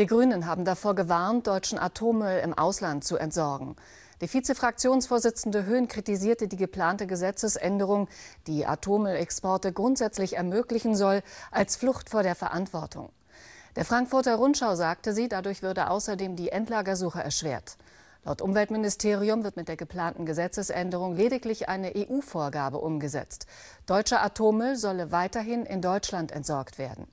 Die Grünen haben davor gewarnt, deutschen Atommüll im Ausland zu entsorgen. Die Vizefraktionsvorsitzende Höhn kritisierte die geplante Gesetzesänderung, die Atommüllexporte grundsätzlich ermöglichen soll, als Flucht vor der Verantwortung. Der Frankfurter Rundschau sagte sie, dadurch würde außerdem die Endlagersuche erschwert. Laut Umweltministerium wird mit der geplanten Gesetzesänderung lediglich eine EU-Vorgabe umgesetzt. Deutscher Atommüll solle weiterhin in Deutschland entsorgt werden.